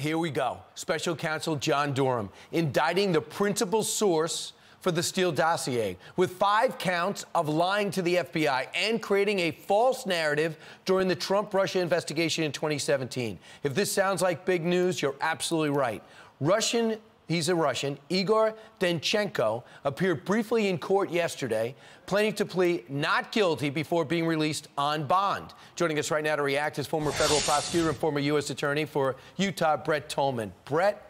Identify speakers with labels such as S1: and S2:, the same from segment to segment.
S1: here we go. Special counsel John Durham indicting the principal source for the Steele dossier with five counts of lying to the FBI and creating a false narrative during the Trump Russia investigation in 2017. If this sounds like big news, you're absolutely right. Russian he's a Russian, Igor Denchenko, appeared briefly in court yesterday, planning to plead not guilty before being released on bond. Joining us right now to react is former federal prosecutor and former U.S. attorney for Utah, Brett Tolman. Brett,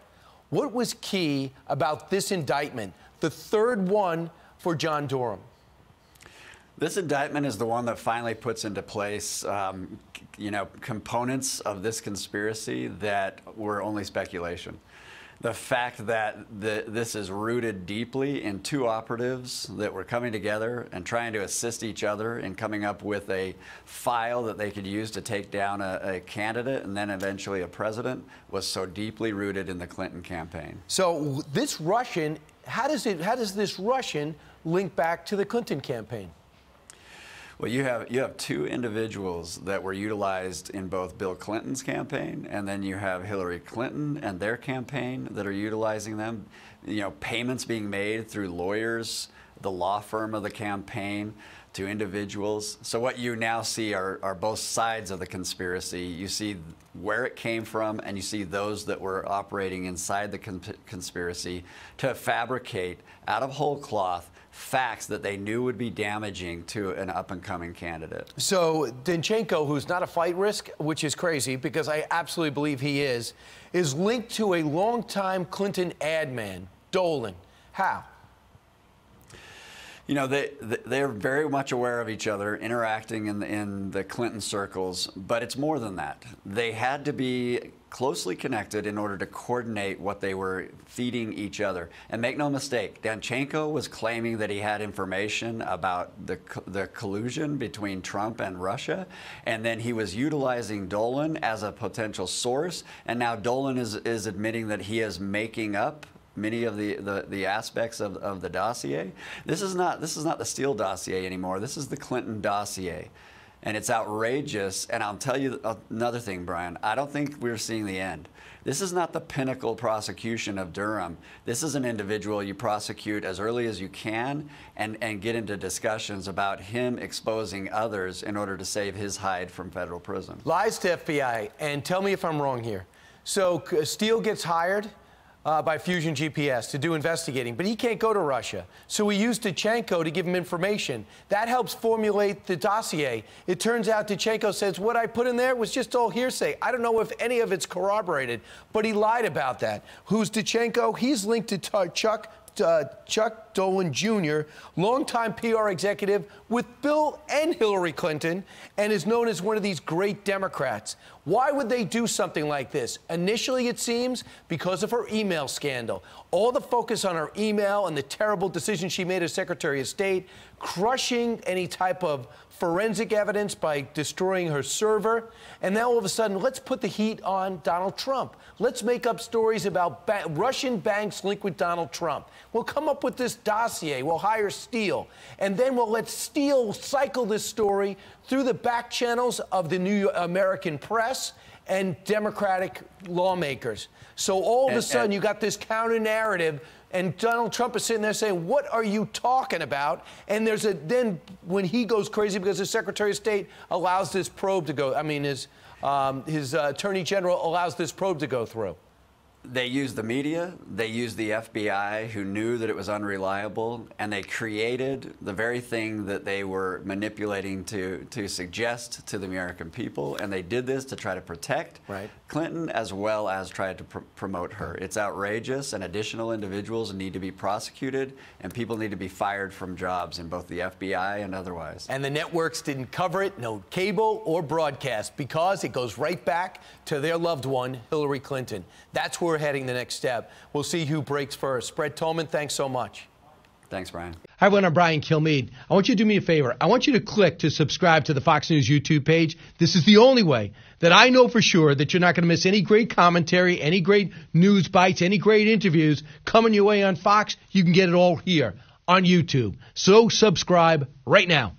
S1: what was key about this indictment, the third one for John Durham? This indictment is the one that finally
S2: puts into place, um, you know, components of this conspiracy that were only speculation the fact that the, this is rooted deeply in two operatives that were coming together and trying to assist each other in coming up with a file that they could use to take down a, a candidate and then eventually a president was so deeply rooted in the Clinton campaign.
S1: So this Russian, how does it? How does this Russian link back to the Clinton campaign?
S2: Well, you have you have two individuals that were utilized in both Bill Clinton's campaign, and then you have Hillary Clinton and their campaign that are utilizing them. You know, payments being made through lawyers the law firm of the campaign to individuals. So what you now see are, are both sides of the conspiracy. You see where it came from, and you see those that were operating inside the conspiracy to fabricate out of whole cloth facts that they knew would be damaging to an up-and-coming candidate.
S1: So Dinchenko, who's not a fight risk, which is crazy because I absolutely believe he is, is linked to a longtime Clinton ad man, Dolan. How?
S2: You know, they, they're very much aware of each other, interacting in the, in the Clinton circles, but it's more than that. They had to be closely connected in order to coordinate what they were feeding each other. And make no mistake, Danchenko was claiming that he had information about the, the collusion between Trump and Russia, and then he was utilizing Dolan as a potential source, and now Dolan is, is admitting that he is making up many of the, the, the aspects of, of the dossier. This is, not, this is not the Steele dossier anymore. This is the Clinton dossier. And it's outrageous. And I'll tell you another thing, Brian. I don't think we're seeing the end. This is not the pinnacle prosecution of Durham. This is an individual you prosecute as early as you can and, and get into discussions about him exposing others in
S1: order to save his hide from federal prison. Lies to FBI. And tell me if I'm wrong here. So Steele gets hired uh, by Fusion GPS to do investigating, but he can't go to Russia. So we used Dachenko to give him information. That helps formulate the dossier. It turns out Dachenko says, What I put in there was just all hearsay. I don't know if any of it's corroborated, but he lied about that. Who's Dachenko? He's linked to Chuck uh, Chuck Dolan Jr., longtime PR executive with Bill and Hillary Clinton, and is known as one of these great Democrats. Why would they do something like this? Initially, it seems because of her email scandal. All the focus on her email and the terrible decision she made as Secretary of State, crushing any type of forensic evidence by destroying her server. And now all of a sudden, let's put the heat on Donald Trump. Let's make up stories about ba Russian banks linked with Donald Trump. We'll come up with this dossier. We'll hire Steele. And then we'll let Steele cycle this story through the back channels of the New American press and Democratic lawmakers. So all of and, a sudden, and, you got this counter narrative. And Donald Trump is sitting there saying, What are you talking about? And there's a then when he goes crazy because the Secretary of State allows this probe to go, I mean, his, um, his uh, Attorney General allows this probe to go through
S2: they used the media, they used the FBI, who knew that it was unreliable, and they created the very thing that they were manipulating to, to suggest to the American people. And they did this to try to protect right. Clinton as well as try to pr promote her. It's outrageous, and additional individuals need to be prosecuted,
S1: and people need to be fired from jobs in both the FBI and otherwise. And the networks didn't cover it, no cable or broadcast, because it goes right back to their loved one, Hillary Clinton. That's where are heading the next step. We'll see who breaks first. Brett Tolman, thanks so much. Thanks, Brian. Hi, everyone. I'm Brian Kilmeade. I want you to do me a favor. I want you to click to subscribe to the Fox News YouTube page. This is the only way that I know for sure that you're not going to miss any great commentary, any great news bites, any great interviews coming your way on Fox. You can get it all here on YouTube. So subscribe right now.